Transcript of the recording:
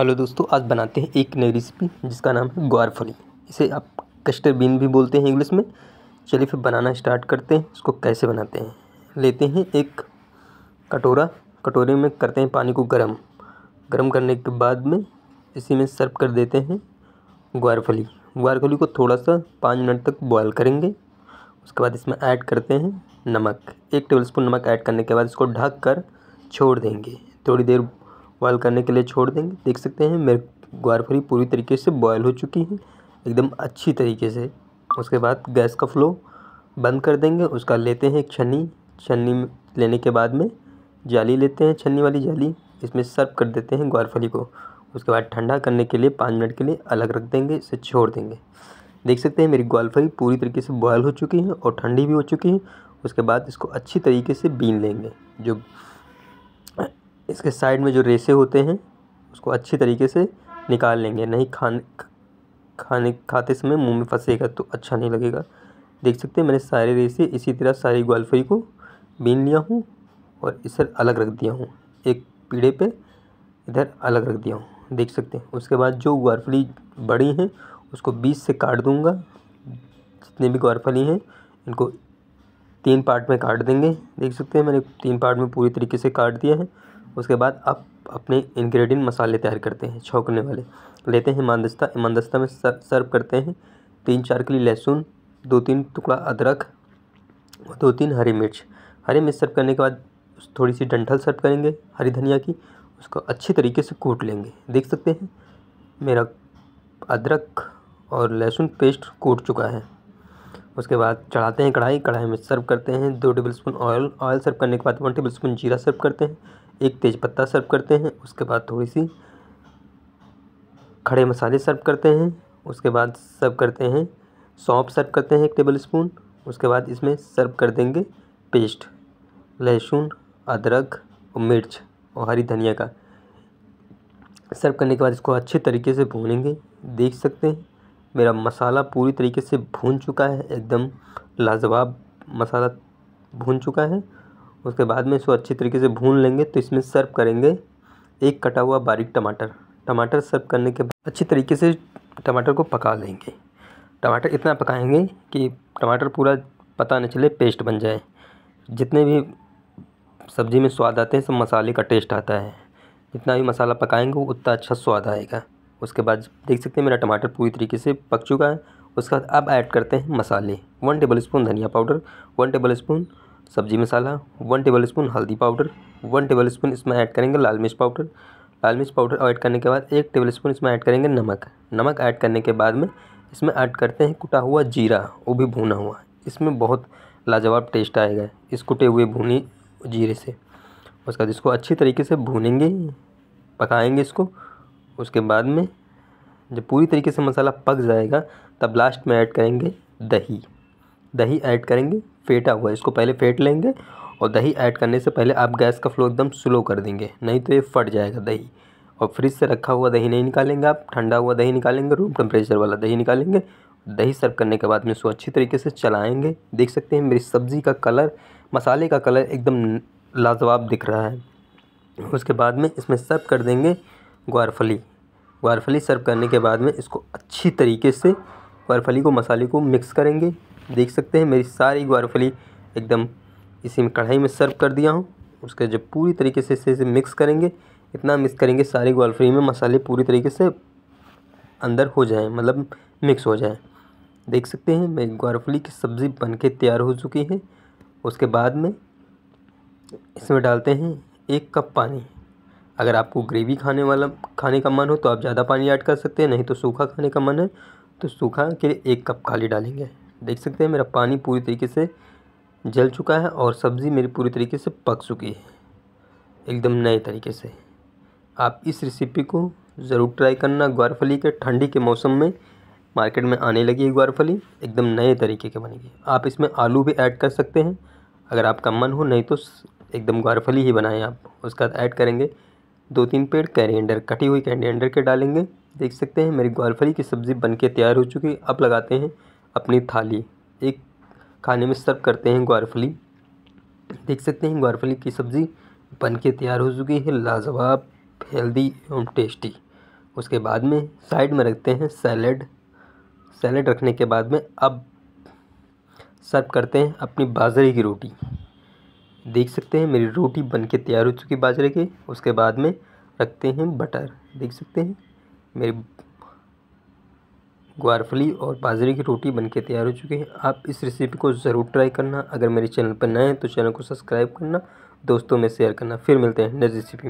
hello दोस्तों आज बनाते हैं एक नई रेसिपी जिसका नाम है ग्वार फली इसे आप कस्टर्ड बीन भी बोलते हैं इंग्लिश में चलिए फिर बनाना स्टार्ट करते हैं इसको कैसे बनाते हैं लेते हैं एक कटोरा कटोरे में करते हैं पानी को गर्म गर्म करने के बाद में इसी में सर्व कर देते हैं ग्वार फली ग्वार फली को थोड़ा सा पाँच मिनट तक बॉयल करेंगे उसके बाद इसमें ऐड करते हैं नमक एक टेबल स्पून नमक ऐड करने के बाद इसको ढक कर छोड़ देंगे थोड़ी देर बॉयल करने के लिए छोड़ देंगे देख सकते हैं मेरे ग्वारफली पूरी तरीके से बॉयल हो चुकी है एकदम अच्छी तरीके से उसके बाद गैस का फ्लो बंद कर देंगे उसका लेते हैं एक छन्नी छन्नी लेने के बाद में जाली लेते हैं छन्नी वाली जाली इसमें सर्व कर देते हैं ग्वारफली को उसके बाद ठंडा करने के लिए पाँच मिनट के लिए अलग रख देंगे इसे छोड़ देंगे देख सकते हैं मेरी ग्वालफली पूरी तरीके से बॉयल हो चुकी है और ठंडी भी हो चुकी है उसके बाद इसको अच्छी तरीके से बीन लेंगे जो इसके साइड में जो रेसे होते हैं उसको अच्छी तरीके से निकाल लेंगे नहीं खाने खाने खाते समय मुंह में फंसेगा तो अच्छा नहीं लगेगा देख सकते हैं मैंने सारे रेसे इसी तरह सारी ग्वालफरी को बीन लिया हूँ और इसे अलग रख दिया हूँ एक पीढ़े पे इधर अलग रख दिया हूँ देख सकते हैं उसके बाद जो ग्वारफली बड़ी हैं उसको बीस से काट दूँगा जितने भी ग्वारफली हैं इनको तीन पार्ट में काट देंगे देख सकते हैं मैंने तीन पार्ट में पूरी तरीके से काट दिया है उसके बाद आप अपने इंग्रेडिएंट मसाले तैयार करते हैं छौकने वाले लेते हैं मानदस्ता मानदस्ता में सर्व करते हैं तीन चार किली लहसुन दो तीन टुकड़ा अदरक और दो तीन हरी मिर्च हरी मिर्च सर्व करने के बाद थोड़ी सी डंठल सर्व करेंगे हरी धनिया की उसको अच्छी तरीके से कूट लेंगे देख सकते हैं मेरा अदरक और लहसुन पेस्ट कूट चुका है उसके बाद चढ़ाते हैं कढ़ाई कढ़ाई में सर्व करते हैं दो tablespoon oil oil serve करने के बाद वन टेबल स्पून जीरा सर्व करते हैं एक तेज़पत्ता सर्व करते हैं उसके बाद थोड़ी सी खड़े मसाले सर्व करते हैं उसके बाद सर्व करते हैं सौंप सर्व करते हैं एक टेबल स्पून उसके बाद इसमें सर्व कर देंगे पेस्ट लहसुन अदरक और मिर्च और हरी धनिया का सर्व करने के बाद इसको अच्छे तरीके से भूनेंगे देख सकते हैं मेरा मसाला पूरी तरीके से भून चुका है एकदम लाजवाब मसाला भून चुका है उसके बाद में इसको अच्छी तरीके से भून लेंगे तो इसमें सर्व करेंगे एक कटा हुआ बारीक टमाटर टमाटर सर्व करने के बाद अच्छी तरीके से टमाटर को पका लेंगे टमाटर इतना पकाएंगे कि टमाटर पूरा पता न चले पेस्ट बन जाए जितने भी सब्ज़ी में स्वाद आते हैं सब मसाले का टेस्ट आता है जितना भी मसाला पकाएंगे वो उतना अच्छा स्वाद आएगा उसके बाद देख सकते हैं मेरा टमाटर पूरी तरीके से पक चुका है उसके बाद अब ऐड करते हैं मसाले वन टेबल स्पून धनिया पाउडर वन टेबल स्पून सब्जी मसाला वन टेबल स्पून हल्दी पाउडर वन टेबल स्पून इसमें ऐड करेंगे लाल मिर्च पाउडर लाल मिर्च पाउडर ऐड करने के बाद एक टेबल स्पून इसमें ऐड करेंगे नमक नमक ऐड करने के बाद में इसमें ऐड करते हैं कुटा हुआ जीरा वो भी भुना हुआ इसमें बहुत लाजवाब टेस्ट आएगा इस कुटे हुए भुनी जीरे से उसके बाद इसको अच्छी तरीके से भूनेंगे पकाएंगे इसको उसके बाद में जब पूरी तरीके से मसाला पक जाएगा तब लास्ट में ऐड करेंगे दही दही ऐड करेंगे फेटा हुआ है इसको पहले फेंट लेंगे और दही ऐड करने से पहले आप गैस का फ्लो एकदम स्लो कर देंगे नहीं तो ये फट जाएगा दही और फ्रिज से रखा हुआ दही नहीं निकालेंगे आप ठंडा हुआ दही निकालेंगे रूम टेम्परेचर वाला दही निकालेंगे दही सर्व करने के बाद में इसको अच्छी तरीके से चलाएँगे देख सकते हैं मेरी सब्ज़ी का कलर मसाले का कलर एकदम लाजवाब दिख रहा है उसके बाद में इसमें सर्व कर देंगे ग्वारफली ग्वारफली सर्व करने के बाद में इसको अच्छी तरीके से ग्वारफली को मसाले को मिक्स करेंगे देख सकते हैं मेरी सारी ग्वारफली एकदम इसी में कढ़ाई में सर्व कर दिया हूँ उसके जब पूरी तरीके से इसे मिक्स करेंगे इतना मिक्स करेंगे सारी ग्वालफ्री में मसाले पूरी तरीके से अंदर हो जाएं मतलब मिक्स हो जाएं देख सकते हैं मेरी ग्वारफली की सब्ज़ी बन के तैयार हो चुकी है उसके बाद में इसमें डालते हैं एक कप पानी अगर आपको ग्रेवी खाने वाला खाने का मन हो तो आप ज़्यादा पानी ऐड कर सकते हैं नहीं तो सूखा खाने का मन है तो सूखा के लिए एक कप खाली डालेंगे देख सकते हैं मेरा पानी पूरी तरीके से जल चुका है और सब्ज़ी मेरी पूरी तरीके से पक चुकी है एकदम नए तरीके से आप इस रेसिपी को ज़रूर ट्राई करना ग्वारफली के ठंडी के मौसम में मार्केट में आने लगी है ग्वारफली एकदम नए तरीके के बनेगी आप इसमें आलू भी ऐड कर सकते हैं अगर आपका मन हो नहीं तो एकदम ग्वारफली ही बनाएं आप उसका ऐड करेंगे दो तीन पेड़ कैरियंडर कटी हुई कैरियंडर के डालेंगे देख सकते हैं मेरी ग्वारफली की सब्ज़ी बन के तैयार हो चुकी अब लगाते हैं अपनी थाली एक खाने में सर्व करते हैं ग्वारफली देख सकते हैं ग्वारफली की सब्ज़ी बन के तैयार हो चुकी है लाजवाब हेल्दी एवं टेस्टी उसके बाद में साइड में रखते हैं सैलड सैलड रखने के बाद में अब सर्व करते हैं अपनी बाजरे की रोटी देख सकते हैं मेरी रोटी बन के तैयार हो चुकी बाजरे के उसके बाद में रखते हैं बटर देख सकते हैं मेरी ग्वारफली और बाजरे की रोटी बनके तैयार हो चुकी है आप इस रेसिपी को ज़रूर ट्राई करना अगर मेरे चैनल पर नए हैं तो चैनल को सब्सक्राइब करना दोस्तों में शेयर करना फिर मिलते हैं नेक्स्ट रेसिपी